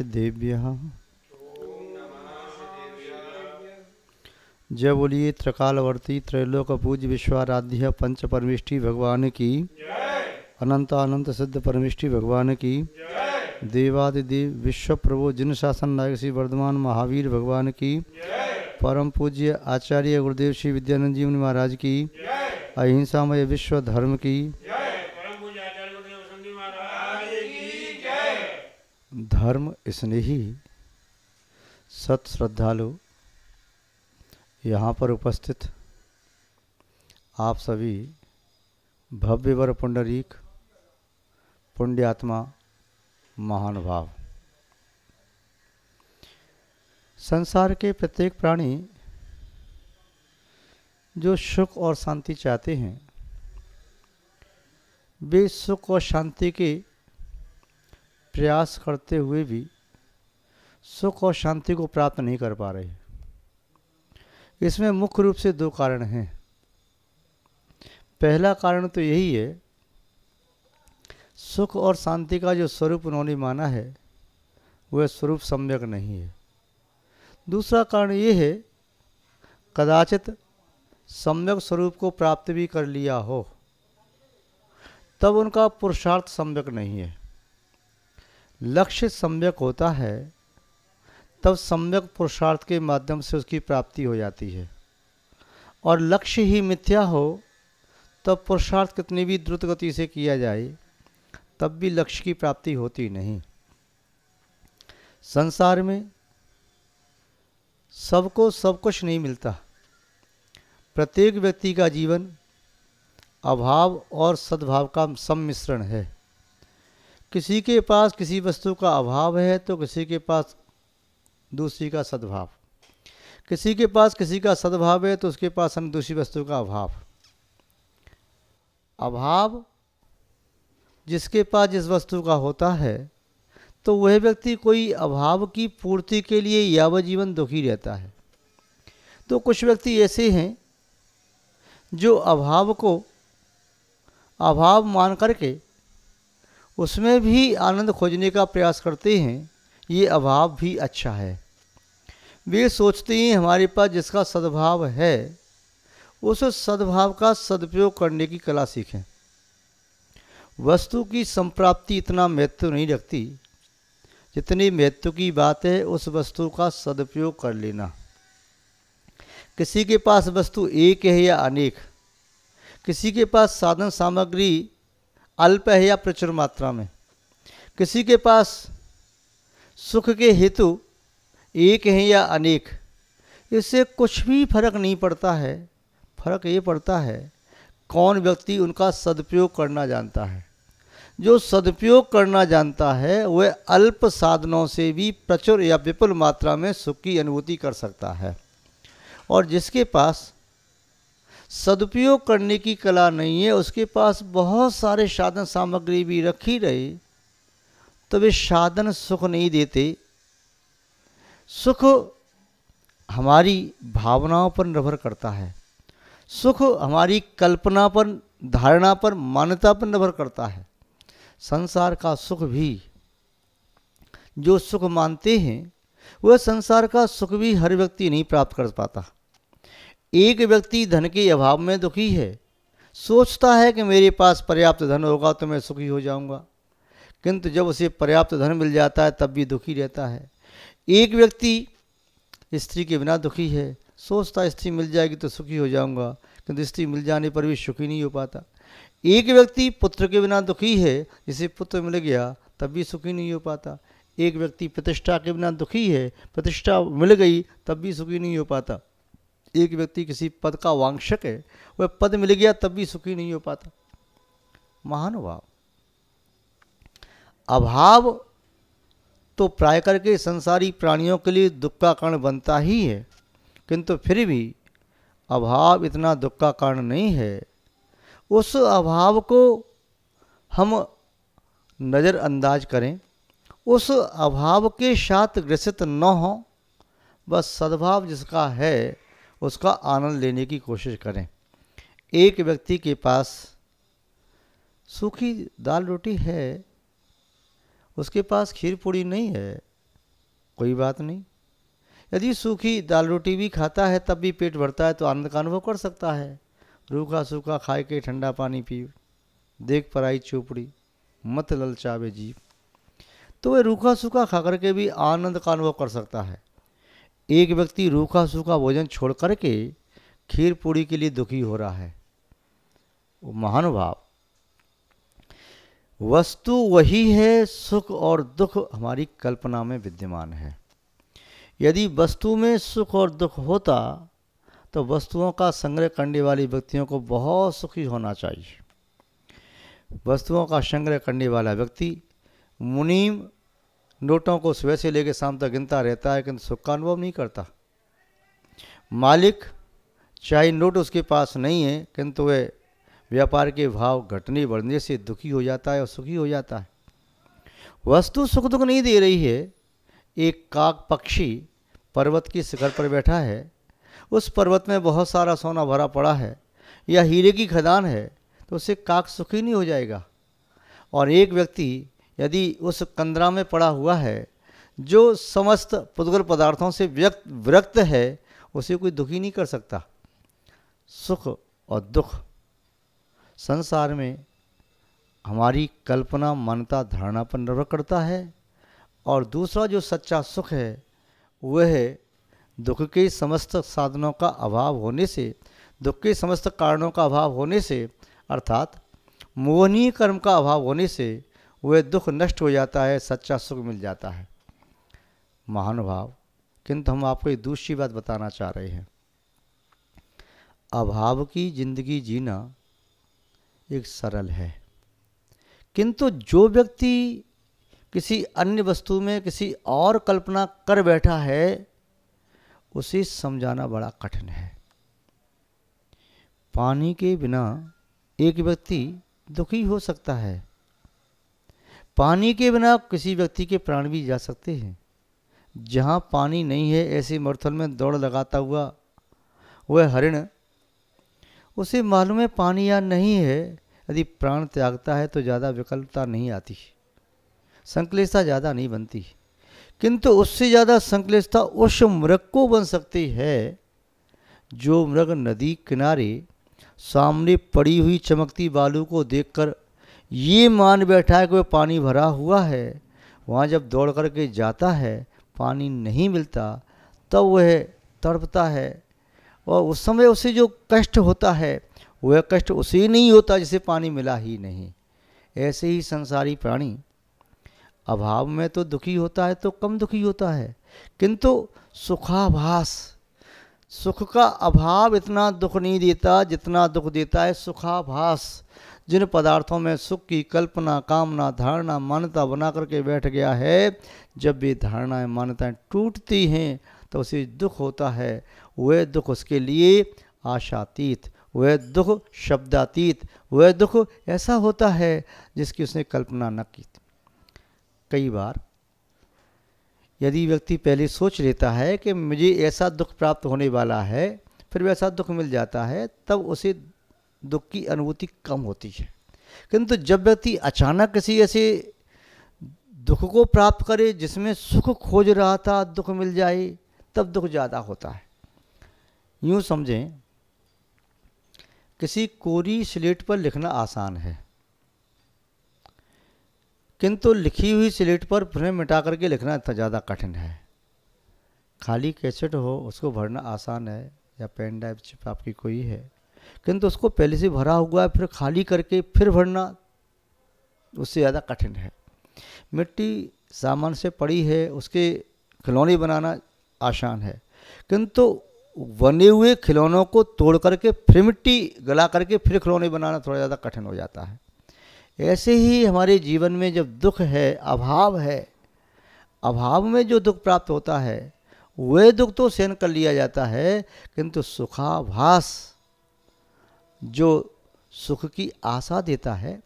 देव्य जय बोलिए त्रिकालवर्ती त्रैलोकपूज विश्वाराध्य पंच परमिष्टि भगवान की अनंत अनंत सिद्ध परमिष्टि भगवान की देवादिदेव विश्व प्रभु जिन शासन नायक श्री वर्धमान महावीर भगवान की परम पूज्य आचार्य गुरुदेव श्री विद्यानंद जी महाराज की अहिंसामय विश्व धर्म की धर्म स्नेही सत श्रद्धालु यहाँ पर उपस्थित आप सभी भव्य वर पुंडरीक पुण्यात्मा महानुभाव संसार के प्रत्येक प्राणी जो सुख और शांति चाहते हैं वे सुख और शांति के प्रयास करते हुए भी सुख और शांति को प्राप्त नहीं कर पा रहे इसमें मुख्य रूप से दो कारण हैं पहला कारण तो यही है सुख और शांति का जो स्वरूप उन्होंने माना है वह स्वरूप सम्यक नहीं है दूसरा कारण ये है कदाचित सम्यक स्वरूप को प्राप्त भी कर लिया हो तब उनका पुरुषार्थ सम्यक नहीं है लक्ष्य सम्यक होता है तब सम्यक पुरुषार्थ के माध्यम से उसकी प्राप्ति हो जाती है और लक्ष्य ही मिथ्या हो तब पुरुषार्थ कितनी भी द्रुत गति से किया जाए तब भी लक्ष्य की प्राप्ति होती नहीं संसार में सबको सब कुछ नहीं मिलता प्रत्येक व्यक्ति का जीवन अभाव और सद्भाव का सम्मिश्रण है किसी के पास किसी वस्तु का अभाव है तो किसी के पास दूसरी का सद्भाव किसी के पास किसी का सद्भाव है तो उसके पास हम दूसरी वस्तु का अभाव अभाव जिसके पास जिस वस्तु का होता है तो वह व्यक्ति कोई अभाव की पूर्ति के लिए यावजीवन दुखी रहता है तो कुछ व्यक्ति ऐसे हैं जो अभाव को अभाव मान करके उसमें भी आनंद खोजने का प्रयास करते हैं ये अभाव भी अच्छा है वे सोचते हैं हमारे पास जिसका सद्भाव है उस सद्भाव का सदुपयोग करने की कला सीखें वस्तु की संप्राप्ति इतना महत्व नहीं रखती जितनी महत्व की बात है उस वस्तु का सदुपयोग कर लेना किसी के पास वस्तु एक है या अनेक किसी के पास साधन सामग्री अल्प है या प्रचुर मात्रा में किसी के पास सुख के हेतु एक हैं या अनेक इससे कुछ भी फर्क नहीं पड़ता है फर्क ये पड़ता है कौन व्यक्ति उनका सदुपयोग करना जानता है जो सदुपयोग करना जानता है वह अल्प साधनों से भी प्रचुर या विपुल मात्रा में सुख की अनुभूति कर सकता है और जिसके पास सदुपयोग करने की कला नहीं है उसके पास बहुत सारे साधन सामग्री भी रखी रहे तो वे साधन सुख नहीं देते सुख हमारी भावनाओं पर निर्भर करता है सुख हमारी कल्पना पर धारणा पर मान्यता पर निर्भर करता है संसार का सुख भी जो सुख मानते हैं वह संसार का सुख भी हर व्यक्ति नहीं प्राप्त कर पाता एक व्यक्ति धन के अभाव में दुखी है सोचता है कि मेरे पास पर्याप्त धन होगा तो मैं सुखी हो जाऊंगा किंतु जब उसे पर्याप्त धन मिल जाता है तब भी दुखी रहता है एक व्यक्ति स्त्री के बिना दुखी है सोचता स्त्री मिल जाएगी तो सुखी हो जाऊंगा किंतु स्त्री मिल जाने पर भी सुखी नहीं हो पाता एक व्यक्ति पुत्र के बिना दुखी है जिसे पुत्र मिल गया तब भी सुखी नहीं हो पाता एक व्यक्ति प्रतिष्ठा के बिना दुखी है प्रतिष्ठा मिल गई तब भी सुखी नहीं हो पाता एक व्यक्ति किसी पद का वांशक है वह पद मिल गया तब भी सुखी नहीं हो पाता महानुभाव अभाव तो प्राय करके संसारी प्राणियों के लिए दुख का कारण बनता ही है किंतु फिर भी अभाव इतना दुख का कारण नहीं है उस अभाव को हम नज़रअंदाज करें उस अभाव के साथ ग्रसित न हों बस सद्भाव जिसका है उसका आनंद लेने की कोशिश करें एक व्यक्ति के पास सूखी दाल रोटी है उसके पास खीर पूड़ी नहीं है कोई बात नहीं यदि सूखी दाल रोटी भी खाता है तब भी पेट भरता है तो आनंद का अनुभव कर सकता है रूखा सूखा खाए के ठंडा पानी पी देख पराई चोपड़ी मत ललचावे जीव तो वह रूखा सूखा खा करके भी आनंद का अनुभव कर सकता है एक व्यक्ति रूखा सूखा भोजन छोड़ करके खीर पूड़ी के लिए दुखी हो रहा है महानुभाव वस्तु वही है सुख और दुख हमारी कल्पना में विद्यमान है यदि वस्तु में सुख और दुख होता तो वस्तुओं का संग्रह करने वाले व्यक्तियों को बहुत सुखी होना चाहिए वस्तुओं का संग्रह करने वाला व्यक्ति मुनीम नोटों को सुबह से लेकर शाम तक गिनता रहता है किंतु सुख का अनुभव नहीं करता मालिक चाहे नोट उसके पास नहीं है किंतु वह व्यापार के भाव घटने बढ़ने से दुखी हो जाता है और सुखी हो जाता है वस्तु सुख दुख नहीं दे रही है एक काक पक्षी पर्वत की शिखर पर बैठा है उस पर्वत में बहुत सारा सोना भरा पड़ा है या हीरे की खदान है तो उसे काक सुखी नहीं हो जाएगा और एक व्यक्ति यदि उस कंदरा में पड़ा हुआ है जो समस्त पुद्गल पदार्थों से व्यक्त विरक्त है उसे कोई दुखी नहीं कर सकता सुख और दुख संसार में हमारी कल्पना मानता धारणा पर निर्भर करता है और दूसरा जो सच्चा सुख है वह है दुख के समस्त साधनों का अभाव होने से दुख के समस्त कारणों का अभाव होने से अर्थात मोहनीय कर्म का अभाव होने से वह दुख नष्ट हो जाता है सच्चा सुख मिल जाता है महानुभाव किंतु हम आपको एक दूसरी बात बताना चाह रहे हैं अभाव की जिंदगी जीना एक सरल है किंतु जो व्यक्ति किसी अन्य वस्तु में किसी और कल्पना कर बैठा है उसे समझाना बड़ा कठिन है पानी के बिना एक व्यक्ति दुखी हो सकता है पानी के बिना किसी व्यक्ति के प्राण भी जा सकते हैं जहाँ पानी नहीं है ऐसे मरुथल में दौड़ लगाता हुआ वह हरिण उसे मालूम है पानी या नहीं है यदि प्राण त्यागता है तो ज़्यादा विकल्पता नहीं आती संकलेशता ज़्यादा नहीं बनती किंतु उससे ज़्यादा संकलेशता उस मृग को बन सकती है जो मृग नदी किनारे सामने पड़ी हुई चमकती बालू को देखकर ये मान बैठा है कि वह पानी भरा हुआ है वहाँ जब दौड़ करके जाता है पानी नहीं मिलता तब तो वह तड़पता है और उस समय उसे जो कष्ट होता है वह कष्ट उसे नहीं होता जिसे पानी मिला ही नहीं ऐसे ही संसारी प्राणी अभाव में तो दुखी होता है तो कम दुखी होता है किंतु सुखाभास सुख का अभाव इतना दुख नहीं देता जितना दुख देता है सुखाभास जिन पदार्थों में सुख की कल्पना कामना धारणा मान्यता बना करके बैठ गया है जब भी धारणाएं मान्यताएं टूटती हैं तो उसे दुख होता है वह दुख उसके लिए आशातीत वह दुख शब्दातीत वह दुख ऐसा होता है जिसकी उसने कल्पना न की कई बार यदि व्यक्ति पहले सोच लेता है कि मुझे ऐसा दुख प्राप्त होने वाला है फिर वैसा दुख मिल जाता है तब उसे दुख की अनुभूति कम होती है किंतु जब व्यक्ति अचानक किसी ऐसे दुख को प्राप्त करे जिसमें सुख खोज रहा था दुख मिल जाए तब दुख ज़्यादा होता है यूँ समझें किसी कोरी स्लेट पर लिखना आसान है किंतु लिखी हुई स्लेट पर फ्रेम मिटा करके लिखना इतना ज़्यादा कठिन है खाली कैसेट हो उसको भरना आसान है या पेन ड्राइव चिप आपकी कोई है किंतु उसको पहले से भरा हुआ है फिर खाली करके फिर भरना उससे ज़्यादा कठिन है मिट्टी सामान से पड़ी है उसके खिलौने बनाना आसान है किंतु बने हुए खिलौनों को तोड़ करके फिर मिट्टी गला करके फिर खिलौने बनाना थोड़ा ज़्यादा कठिन हो जाता है ऐसे ही हमारे जीवन में जब दुख है अभाव है अभाव में जो दुख प्राप्त होता है वह दुख तो सहन कर लिया जाता है किंतु सुखाभास जो सुख की आशा देता है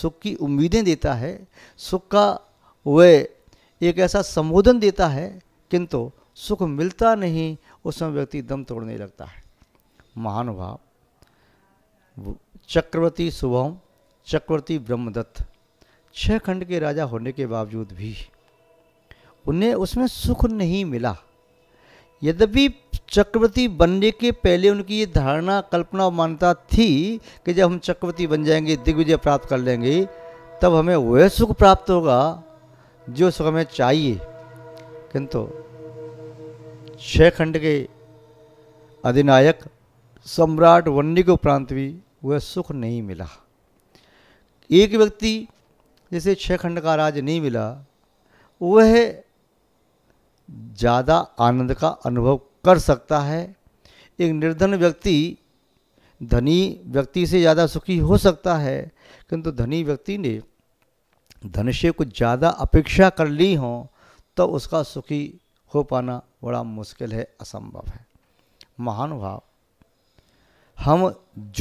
सुख की उम्मीदें देता है सुख का वह एक ऐसा संबोधन देता है किंतु सुख मिलता नहीं उस समय व्यक्ति दम तोड़ने लगता है महानुभाव चक्रवर्ती शुभम चक्रवर्ती ब्रह्मदत्त छः खंड के राजा होने के बावजूद भी उन्हें उसमें सुख नहीं मिला यद्यपि चक्रवर्ती बनने के पहले उनकी ये धारणा कल्पना और मान्यता थी कि जब हम चक्रवर्ती बन जाएंगे दिग्विजय प्राप्त कर लेंगे तब हमें वह सुख प्राप्त होगा जो सुख हमें चाहिए किंतु छः खंड के अधिनायक सम्राट वन्नी के उपरांत भी वह सुख नहीं मिला एक व्यक्ति जैसे छः खंड का राज नहीं मिला वह ज़्यादा आनंद का अनुभव कर सकता है एक निर्धन व्यक्ति धनी व्यक्ति से ज़्यादा सुखी हो सकता है किंतु धनी व्यक्ति ने धन से कुछ ज़्यादा अपेक्षा कर ली हो तो उसका सुखी हो पाना बड़ा मुश्किल है असंभव है महानुभाव हम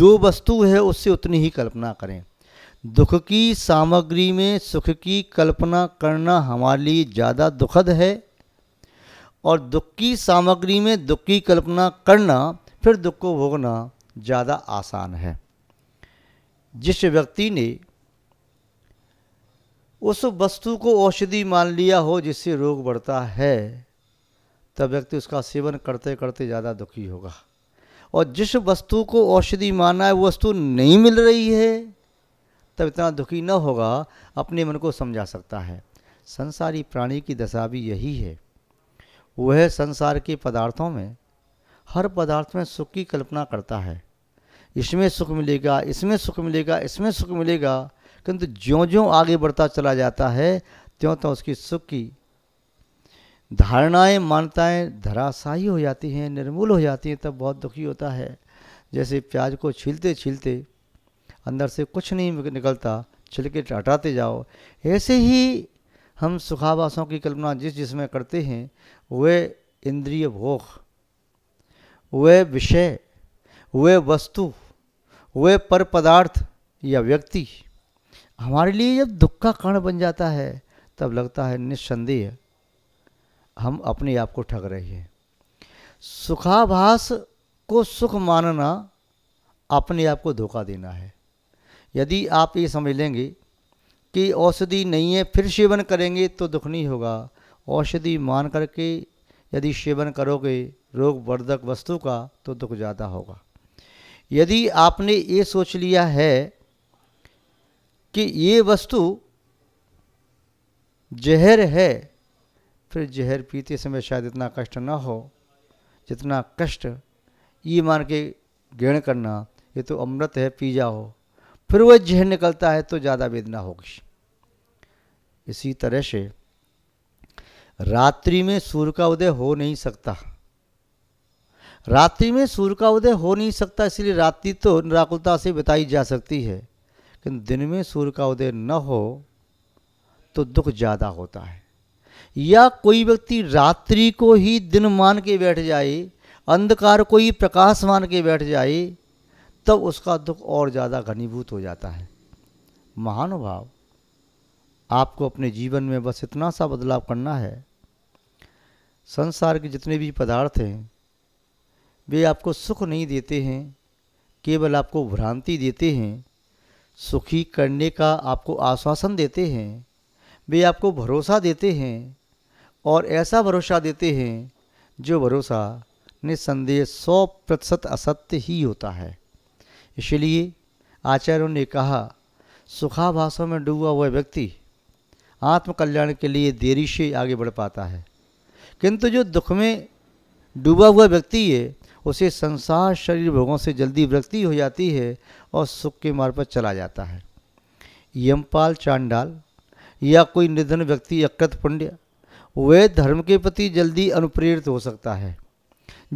जो वस्तु है उससे उतनी ही कल्पना करें दुख की सामग्री में सुख की कल्पना करना हमारे लिए ज़्यादा दुखद है और दुख की सामग्री में दुख की कल्पना करना फिर दुख को भोगना ज़्यादा आसान है जिस व्यक्ति ने उस वस्तु को औषधि मान लिया हो जिससे रोग बढ़ता है तब व्यक्ति उसका सेवन करते करते ज़्यादा दुखी होगा और जिस वस्तु को औषधि माना है वो वस्तु नहीं मिल रही है तब इतना दुखी न होगा अपने मन को समझा सकता है संसारी प्राणी की दशा भी यही है वह संसार के पदार्थों में हर पदार्थ में सुख की कल्पना करता है इसमें सुख मिलेगा इसमें सुख मिलेगा इसमें सुख मिलेगा किंतु ज्यों ज्यों आगे बढ़ता चला जाता है त्यों त्यों उसकी सुख की धारणाएं मान्यताएं धराशाही हो जाती हैं निर्मूल हो जाती हैं तब बहुत दुखी होता है जैसे प्याज को छीलते छीलते अंदर से कुछ नहीं निकलता छिलके टाटाते जाओ ऐसे ही हम सुखावासों की कल्पना जिस जिसमें करते हैं वे इंद्रिय भोग वे विषय वे वस्तु वे पर पदार्थ या व्यक्ति हमारे लिए जब दुख का कारण बन जाता है तब लगता है निस्संदेह हम अपने आप को ठग रहे हैं सुखाभास को सुख मानना अपने आप को धोखा देना है यदि आप ये समझ लेंगे कि औषधि नहीं है फिर सेवन करेंगे तो दुख नहीं होगा औषधि मान करके यदि सेवन करोगे रोगवर्धक वस्तु का तो दुख ज़्यादा होगा यदि आपने ये सोच लिया है कि ये वस्तु जहर है फिर जहर पीते समय शायद इतना कष्ट ना हो जितना कष्ट ये मान के ग्रहण करना ये तो अमृत है पी जाओ फिर वह जहर निकलता है तो ज़्यादा वेदना होगी इसी तरह से रात्रि में सूर्य का उदय हो नहीं सकता रात्रि में सूर्य का उदय हो नहीं सकता इसलिए रात्रि तो निराकुलता से बताई जा सकती है लेकिन दिन में सूर्य का उदय न हो तो दुख ज़्यादा होता है या कोई व्यक्ति रात्रि को ही दिन मान के बैठ जाए अंधकार को ही प्रकाश मान के बैठ जाए तब उसका दुख और ज़्यादा घनीभूत हो जाता है महानुभाव आपको अपने जीवन में बस इतना सा बदलाव करना है संसार के जितने भी पदार्थ हैं वे आपको सुख नहीं देते हैं केवल आपको भ्रांति देते हैं सुखी करने का आपको आश्वासन देते हैं वे आपको भरोसा देते हैं और ऐसा भरोसा देते हैं जो भरोसा निस्संदेह सौ प्रतिशत असत्य ही होता है इसलिए आचार्यों ने कहा भाषा में डूबा हुआ व्यक्ति आत्मकल्याण के लिए देरी से आगे बढ़ पाता है किंतु जो दुख में डूबा हुआ व्यक्ति है उसे संसार शरीर भोगों से जल्दी वृत्ति हो जाती है और सुख के मार्ग पर चला जाता है यमपाल चांडाल या कोई निर्धन व्यक्ति अकृत पुण्य वह धर्म के प्रति जल्दी अनुप्रेरित हो सकता है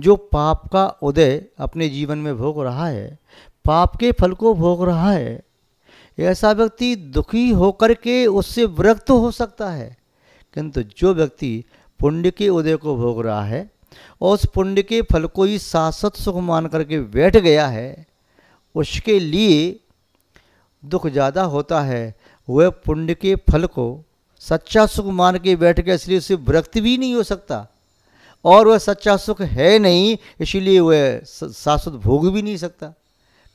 जो पाप का उदय अपने जीवन में भोग रहा है पाप के फल को भोग रहा है ऐसा व्यक्ति दुखी होकर के उससे विरक्त हो सकता है किंतु जो व्यक्ति पुण्य के उदय को भोग रहा है और उस पुण्य के फल को ही शाश्वत सुख मान करके बैठ गया है उसके लिए दुख ज़्यादा होता है वह पुण्य के फल को सच्चा सुख मान के बैठ गया इसलिए उसे विरक्त भी नहीं हो सकता और वह सच्चा सुख है नहीं इसलिए वह शाश्वत भोग भी नहीं सकता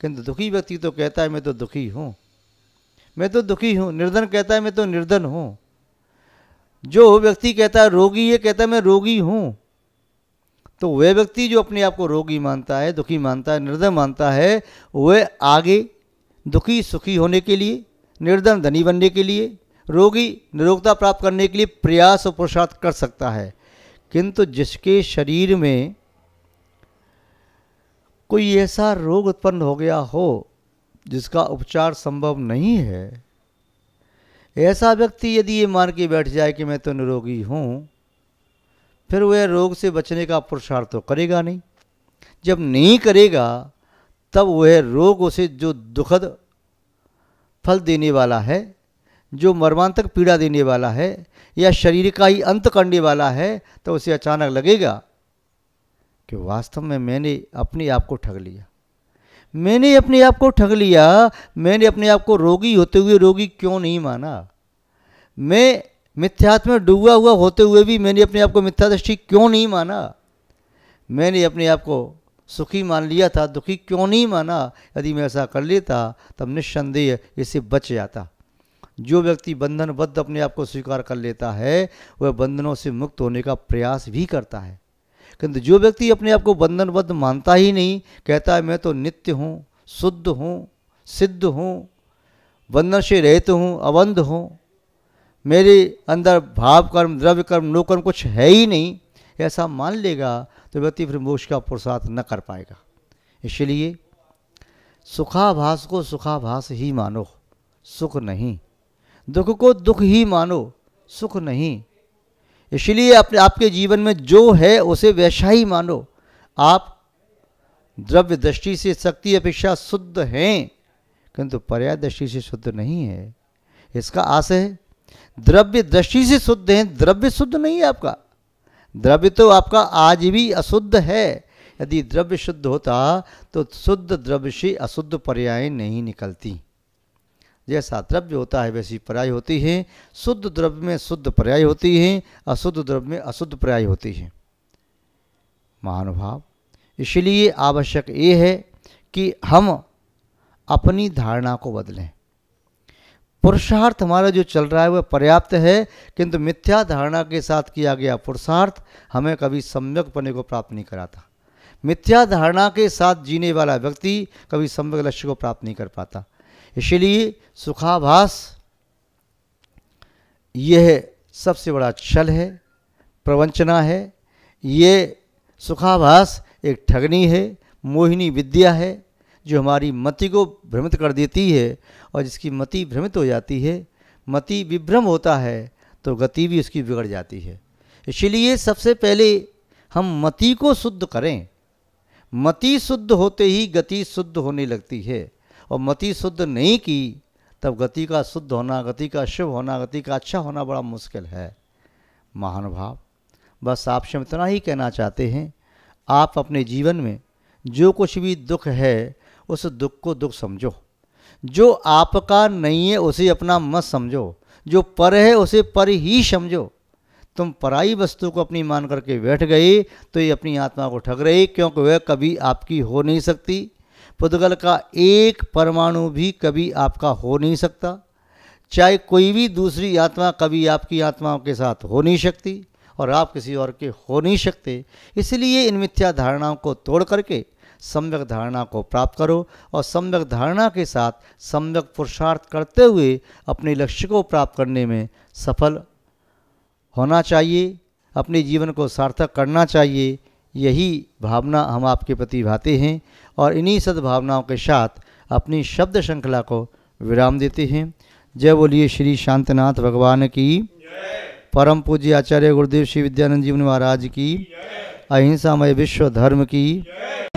किंतु दुखी व्यक्ति तो कहता है मैं तो दुखी हूँ मैं तो दुखी हूँ निर्धन कहता है मैं तो निर्धन हूँ जो व्यक्ति कहता है रोगी ये कहता है मैं रोगी हूँ तो वह व्यक्ति जो अपने आप को रोगी मानता है दुखी मानता है निर्धन मानता है वह आगे दुखी सुखी होने के लिए निर्धन धनी बनने के लिए रोगी निरोगता प्राप्त करने के लिए प्रयास और पुरुषार्थ कर सकता है किंतु जिसके शरीर में कोई ऐसा रोग उत्पन्न हो गया हो जिसका उपचार संभव नहीं है ऐसा व्यक्ति यदि ये मान के बैठ जाए कि मैं तो निरोगी हूँ फिर वह रोग से बचने का पुरुषार्थ तो करेगा नहीं जब नहीं करेगा तब वह रोग उसे जो दुखद फल देने वाला है जो मर्मांतक पीड़ा देने वाला है या शरीर का ही अंत करने वाला है तो उसे अचानक लगेगा कि वास्तव में मैंने अपने आप को ठग लिया मैंने अपने आप को ठग लिया मैंने अपने आप को रोगी होते हुए रोगी क्यों नहीं माना मैं मिथ्यात्म में डूबा हुआ होते हुए भी मैंने अपने आप को मिथ्या दृष्टि क्यों नहीं माना मैंने अपने आप को सुखी मान लिया था दुखी क्यों नहीं माना यदि मैं ऐसा कर लेता तब निस्संदेह इससे बच जाता जो व्यक्ति बंधनबद्ध अपने आप को स्वीकार कर लेता है वह बंधनों से मुक्त होने का प्रयास भी करता है किंतु जो व्यक्ति अपने आप को बंधनबद्ध मानता ही नहीं कहता है मैं तो नित्य हूँ शुद्ध हूँ सिद्ध हूँ बंधन से रहित हूँ अबंध हूँ मेरे अंदर भाव कर्म द्रव्य कर्म नो कुछ है ही नहीं ऐसा मान लेगा तो व्यक्ति फिर मोक्ष का पुरुषार्थ न कर पाएगा इसलिए सुखाभास को सुखाभास ही मानो सुख नहीं दुख को दुख ही मानो सुख नहीं इसलिए अपने आपके जीवन में जो है उसे वैसा ही मानो आप द्रव्य दृष्टि से शक्ति अपेक्षा शुद्ध हैं किंतु पर्याय दृष्टि से शुद्ध नहीं है इसका आशय है द्रव्य दृष्टि से शुद्ध हैं द्रव्य शुद्ध नहीं है आपका द्रव्य तो आपका आज भी अशुद्ध है यदि द्रव्य शुद्ध होता तो शुद्ध द्रव्य से अशुद्ध पर्याय नहीं निकलती जैसा द्रव्य होता है वैसी पर्याय होती है शुद्ध द्रव्य में शुद्ध पर्याय होती है अशुद्ध द्रव्य में अशुद्ध पर्याय होती है महानुभाव इसलिए आवश्यक ये है कि हम अपनी धारणा को बदलें पुरुषार्थ हमारा जो चल रहा है वह पर्याप्त है किंतु मिथ्या धारणा के साथ किया गया पुरुषार्थ हमें कभी सम्यक पने को प्राप्त नहीं कराता मिथ्या धारणा के साथ जीने वाला व्यक्ति कभी सम्यक लक्ष्य को प्राप्त नहीं कर पाता इसलिए सुखाभास यह सबसे बड़ा छल है प्रवंचना है ये सुखाभास एक ठगनी है मोहिनी विद्या है जो हमारी मति को भ्रमित कर देती है और जिसकी मति भ्रमित हो जाती है मति विभ्रम होता है तो गति भी उसकी बिगड़ जाती है इसलिए सबसे पहले हम मति को शुद्ध करें मति शुद्ध होते ही गति शुद्ध होने लगती है और मति शुद्ध नहीं की तब गति का शुद्ध होना गति का शुभ होना गति का अच्छा होना बड़ा मुश्किल है महानुभाव बस आपसे इतना ही कहना चाहते हैं आप अपने जीवन में जो कुछ भी दुख है उस दुख को दुख समझो जो आपका नहीं है उसे अपना मत समझो जो पर है उसे पर ही समझो तुम पराई वस्तु को अपनी मान करके बैठ गए तो ये अपनी आत्मा को ठग रही क्योंकि वह कभी आपकी हो नहीं सकती पुद्गल का एक परमाणु भी कभी आपका हो नहीं सकता चाहे कोई भी दूसरी आत्मा कभी आपकी आत्माओं के साथ हो नहीं सकती और आप किसी और के हो नहीं सकते इसलिए इन मिथ्या धारणाओं को तोड़ करके सम्यक धारणा को प्राप्त करो और सम्यक धारणा के साथ सम्यक पुरुषार्थ करते हुए अपने लक्ष्य को प्राप्त करने में सफल होना चाहिए अपने जीवन को सार्थक करना चाहिए यही भावना हम आपके प्रति भाते हैं और इन्हीं सद्भावनाओं के साथ अपनी शब्द श्रृंखला को विराम देते हैं जय बोलिए श्री शांतनाथ भगवान की परम पूज्य आचार्य गुरुदेव श्री विद्यानंद जी महाराज की अहिंसामय विश्व धर्म की